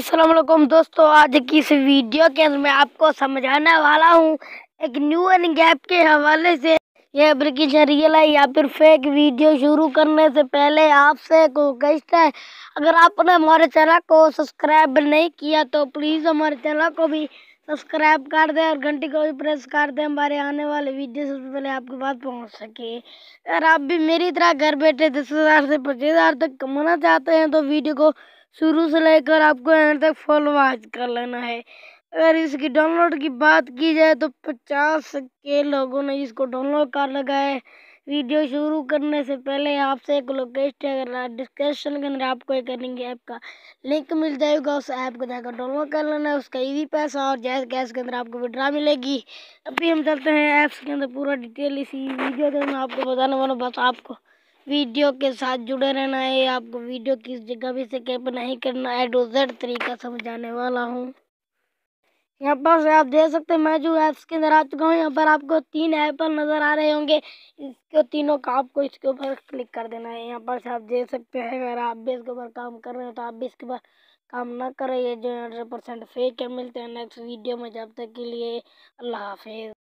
वालेकुम दोस्तों आज की इस वीडियो के अंदर मैं आपको समझाने वाला हूँ एक न्यू एन गैप के हवाले से यह एप्लीकेशन रियल है या फिर फेक वीडियो शुरू करने से पहले आपसे एक रिक्वेस्ट है अगर आपने हमारे चैनल को सब्सक्राइब नहीं किया तो प्लीज़ हमारे चैनल को भी सब्सक्राइब कर दें और घंटी को भी प्रेस कर दें हमारे आने वाले वीडियो सबसे पहले आपके पास पहुंच सके अगर आप भी मेरी तरह घर बैठे दस हज़ार से पच्चीस हज़ार तक कमाना चाहते हैं तो वीडियो को शुरू से लेकर आपको यहाँ तक फुल आज कर लेना है अगर इसकी डाउनलोड की बात की जाए तो पचास के लोगों ने इसको डाउनलोड कर लगा है वीडियो शुरू करने से पहले आपसे एक लोकेस्ट अगर डिस्क्रिप्शन के अंदर आपको एक रनिंग ऐप का लिंक मिल जाएगा उस ऐप को जाकर डाउनलोड कर लेना है उसका ईजी पैसा और जैस गैस के अंदर आपको विड्रा मिलेगी अभी हम चलते हैं ऐप्स के अंदर पूरा डिटेल इसी वीडियो के अंदर आपको बताने वाला बस आपको वीडियो के साथ जुड़े रहना है आपको वीडियो किस जगह भी कैप नहीं करना है डोजर तरीका समझाने वाला हूँ यहाँ पर आप देख सकते हैं मैं जो ऐप्स के अंदर आ चुका हूँ यहाँ पर आपको तीन ऐप नज़र आ रहे होंगे इसको तीनों का आपको इसके ऊपर क्लिक कर देना है यहाँ पर से आप देख सकते हैं अगर आप भी इसके ऊपर काम कर रहे हैं तो आप भी इसके ऊपर काम ना करें ये जो हंड्रेड परसेंट फेक है मिलते हैं नेक्स्ट वीडियो में जब तक के लिए अल्लाह हाफिज़